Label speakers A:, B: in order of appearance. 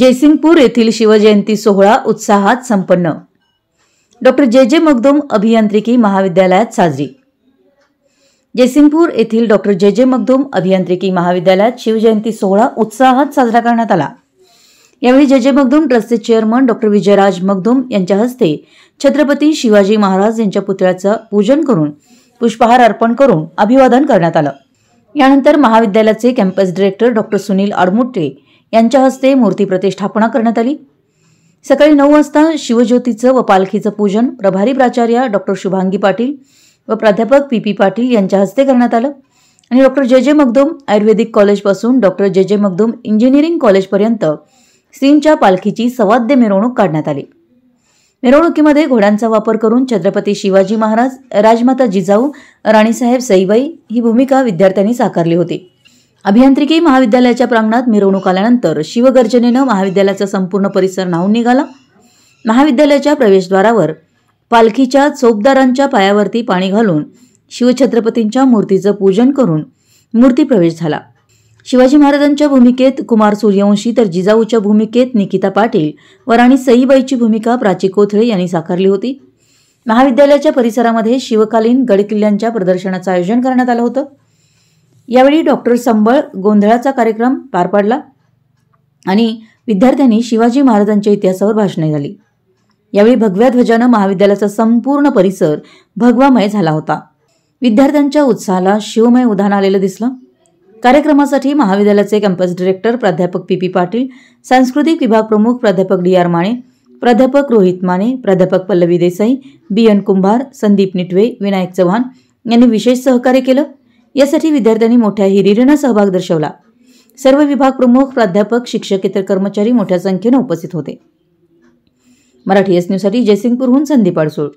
A: जयसिंगपूर येथील शिवजयंती सोहळा उत्साहात संपन्न डॉक्टर जे जे मग्धूम अभियांत्रिकी महाविद्यालयात साजरी जयसिंगपूर येथील डॉक्टर जे जे मगदूम अभियांत्रिकी महाविद्यालयात शिवजयंती सोहळा उत्साहात साजरा करण्यात आला यावेळी जे जे मगदूम ट्रस्टचे चेअरमन डॉक्टर विजयराज मगदूम यांच्या हस्ते छत्रपती शिवाजी महाराज यांच्या पुतळ्याचं पूजन करून पुष्पहार अर्पण करून अभिवादन करण्यात आलं यानंतर महाविद्यालयाचे campus director doctor Sunil Admutte यांच्या हस्ते मूर्ती प्रतिष्ठापना करण्यात आली सकाळी नऊ वाजता शिवज्योतीचं व पालखीचं पूजन प्रभारी प्राचार्य डॉक्टर शुभांगी पाटील व प्राध्यापक पी पी पाटील यांच्या हस्ते करण्यात आलं आणि डॉक्टर जे जे मगदूम आयुर्वेदिक कॉलेजपासून डॉक्टर जे जे मगदूम इंजिनिअरिंग कॉलेजपर्यंत सिंगच्या पालखीची सवाद्य मिरवणूक काढण्यात आली मिरवणुकीमध्ये घोड्यांचा वापर करून छत्रपती शिवाजी महाराज राजमाता जिजाऊ राणीसाहेब सईबाई ही भूमिका विद्यार्थ्यांनी साकारली होती अभियांत्रिकी महाविद्यालयाच्या प्रांगणात मिरवणूक आल्यानंतर शिवगर्जनेनं महाविद्यालयाचा संपूर्ण परिसर नाहून निघाला महाविद्यालयाच्या प्रवेशद्वारावर पालखीच्या चोपदारांच्या पायावरती पाणी घालून शिवछत्रपतींच्या मूर्तीचं पूजन करून मूर्ती प्रवेश झाला शिवाजी महाराजांच्या भूमिकेत कुमार सूर्यवंशी तर जिजाऊच्या भूमिकेत निकिता पाटील व राणी सईबाईची भूमिका प्राची कोथळे यांनी साकारली होती महाविद्यालयाच्या परिसरामध्ये शिवकालीन गडकिल्ल्यांच्या प्रदर्शनाचं आयोजन करण्यात आलं होतं यावेळी डॉक्टर संबळ गोंधळाचा कार्यक्रम पार पाडला आणि विद्यार्थ्यांनी शिवाजी महाराजांच्या इतिहासावर भाषणे झाली यावेळी भगव्या ध्वजानं महाविद्यालयाचा संपूर्ण परिसर भगवामय झाला होता विद्यार्थ्यांच्या उत्साहाला शिवमय उधाण आलेलं दिसलं कार्यक्रमासाठी महाविद्यालयाचे कॅम्पस डिरेक्टर प्राध्यापक पी पी पाटील सांस्कृतिक विभाग प्रमुख प्राध्यापक डी आर माने प्राध्यापक रोहित माने प्राध्यापक पल्लवी देसाई बी एन कुंभार संदीप निटवे विनायक चव्हाण यांनी विशेष सहकार्य केलं यासाठी विद्यार्थ्यांनी मोठ्या हिरिरीनं सहभाग दर्शवला सर्व विभाग प्रमुख प्राध्यापक शिक्षक इतर कर्मचारी मोठ्या संख्येनं उपस्थित होते मराठी एस न्यूजसाठी जयसिंगपूरहून संदीप अडसूळ